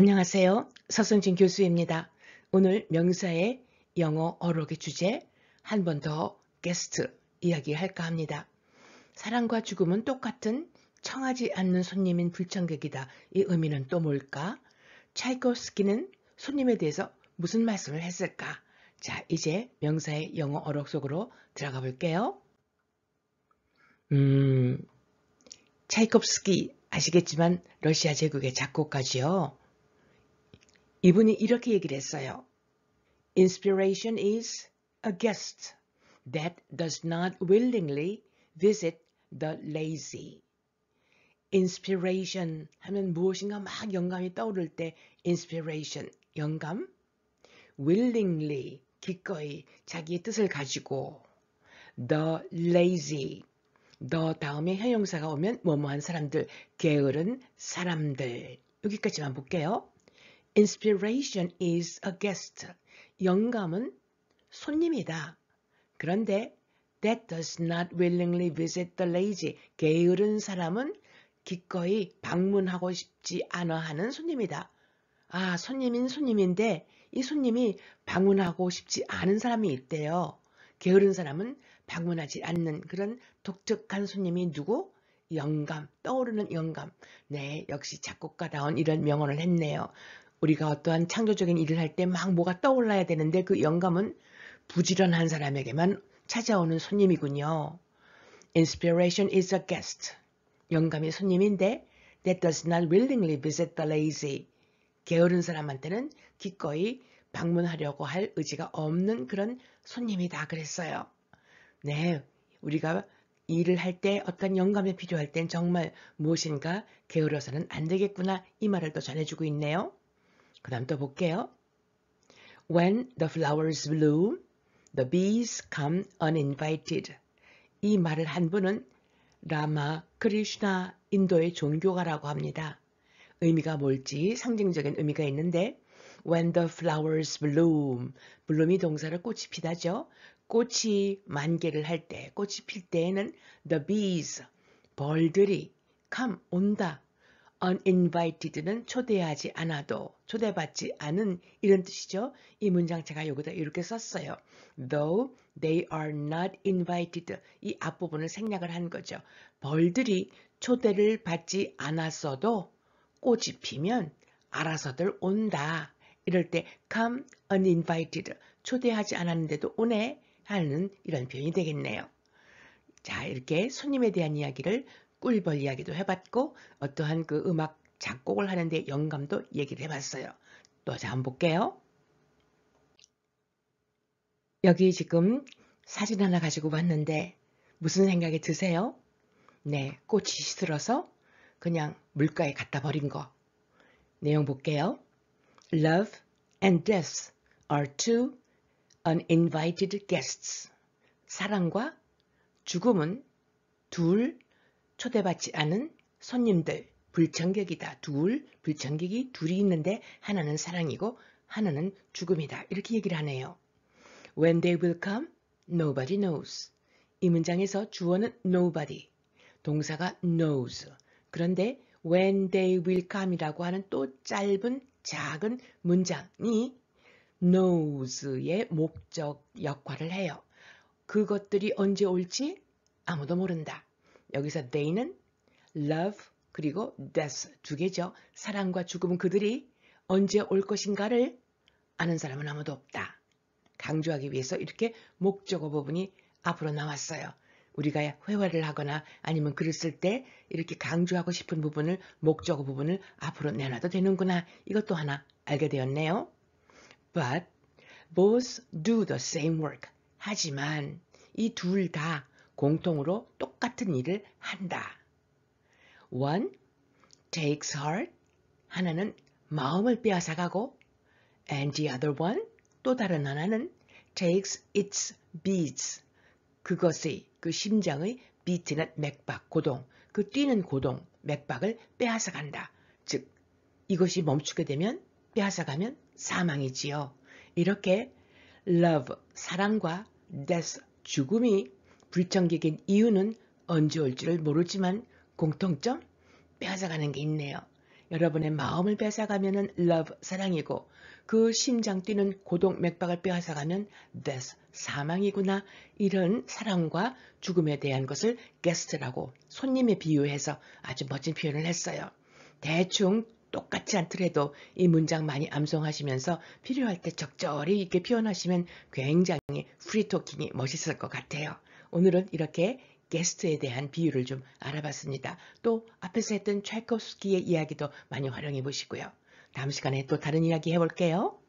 안녕하세요. 서성진 교수입니다. 오늘 명사의 영어 어록의 주제 한 번 더 게스트 이야기할까 합니다. 사랑과 죽음은 똑같은 청하지 않는 손님인 불청객이다. 이 의미는 또 뭘까? 차이코스키는 손님에 대해서 무슨 말씀을 했을까? 자, 이제 명사의 영어 어록 속으로 들어가 볼게요. 음, 차이콥스키 아시겠지만 러시아 제국의 작곡가지요. 이분이 이렇게 얘기를 했어요. Inspiration is a guest that does not willingly visit the lazy. inspiration 하면 무엇인가 막 영감이 떠오를 때 inspiration, 영감 willingly, 기꺼이 자기의 뜻을 가지고 the lazy, the 다음에 형용사가 오면 뭐뭐한 사람들, 게으른 사람들 여기까지만 볼게요. Inspiration is a guest. 영감은 손님이다. 그런데 that does not willingly visit the lazy. 게으른 사람은 기꺼이 방문하고 싶지 않아 하는 손님이다. 아, 손님인 손님인데 이 손님이 방문하고 싶지 않은 사람이 있대요. 게으른 사람은 방문하지 않는 그런 독특한 손님이 누구? 영감, 떠오르는 영감. 네, 역시 작곡가다운 이런 명언을 했네요. 우리가 어떠한 창조적인 일을 할 때 막 뭐가 떠올라야 되는데 그 영감은 부지런한 사람에게만 찾아오는 손님이군요. Inspiration is a guest. 영감이 손님인데 that does not willingly visit the lazy. 게으른 사람한테는 기꺼이 방문하려고 할 의지가 없는 그런 손님이다 그랬어요. 네, 우리가 일을 할 때 어떤 영감이 필요할 땐 정말 무엇인가 게으러서는 안 되겠구나 이 말을 또 전해주고 있네요. 그 다음 또 볼게요. When the flowers bloom, the bees come uninvited. 이 말을 한 분은 라마 크리슈나 인도의 종교가라고 합니다. 의미가 뭘지 상징적인 의미가 있는데 When the flowers bloom, bloom이 동사를 꽃이 피다죠. 꽃이 만개를 할 때, 꽃이 필 때에는 the bees, 벌들이 come, 온다, uninvited는 초대하지 않아도 초대받지 않은 이런 뜻이죠. 이 문장 제가 여기다 이렇게 썼어요. Though they are not invited 이 앞부분을 생략을 한 거죠. 벌들이 초대를 받지 않았어도 꽃이 피면 알아서들 온다. 이럴 때 come uninvited 초대하지 않았는데도 오네 하는 이런 표현이 되겠네요. 자 이렇게 손님에 대한 이야기를 꿀벌 이야기도 해봤고 어떠한 그 음악 작곡을 하는데 영감도 얘기를 해봤어요. 또 자, 한번 볼게요. 여기 지금 사진 하나 가지고 왔는데 무슨 생각이 드세요? 네, 꽃이 시들어서 그냥 물가에 갖다 버린 거. 내용 볼게요. Love and death are two uninvited guests. 사랑과 죽음은 둘 초대받지 않은 손님들 불청객이다. 둘, 불청객이 둘이 있는데 하나는 사랑이고 하나는 죽음이다. 이렇게 얘기를 하네요. When they will come, nobody knows. 이 문장에서 주어는 nobody, 동사가 knows. 그런데 when they will come이라고 하는 또 짧은 작은 문장이 knows의 목적 역할을 해요. 그것들이 언제 올지 아무도 모른다. 여기서 they는 love 그리고 death 두 개죠. 사랑과 죽음은 그들이 언제 올 것인가를 아는 사람은 아무도 없다. 강조하기 위해서 이렇게 목적어 부분이 앞으로 나왔어요. 우리가 회화를 하거나 아니면 글을 쓸 때 이렇게 강조하고 싶은 부분을 목적어 부분을 앞으로 내놔도 되는구나. 이것도 하나 알게 되었네요. But both do the same work. 하지만 이둘다 공통으로 똑같은 일을 한다. One takes heart. 하나는 마음을 빼앗아가고 and the other one 또 다른 하나는 takes its beats. 그것의 그 심장의 비트는 맥박 고동, 그 뛰는 고동, 맥박을 빼앗아간다. 즉 이것이 멈추게 되면 빼앗아가면 사망이지요. 이렇게 love 사랑과 death 죽음이 불청객인 이유는 언제 올지를 모르지만 공통점? 뺏어가는 게 있네요. 여러분의 마음을 뺏어가면 love, 사랑이고 그 심장 뛰는 고동 맥박을 빼앗아가면 death, 사망이구나. 이런 사랑과 죽음에 대한 것을 guest라고 손님에 비유해서 아주 멋진 표현을 했어요. 대충 똑같지 않더라도 이 문장 많이 암송하시면서 필요할 때 적절히 이렇게 표현하시면 굉장히 프리토킹이 멋있을 것 같아요. 오늘은 이렇게 게스트에 대한 비유를 좀 알아봤습니다. 또 앞에서 했던 찰코스키의 이야기도 많이 활용해 보시고요. 다음 시간에 또 다른 이야기 해볼게요.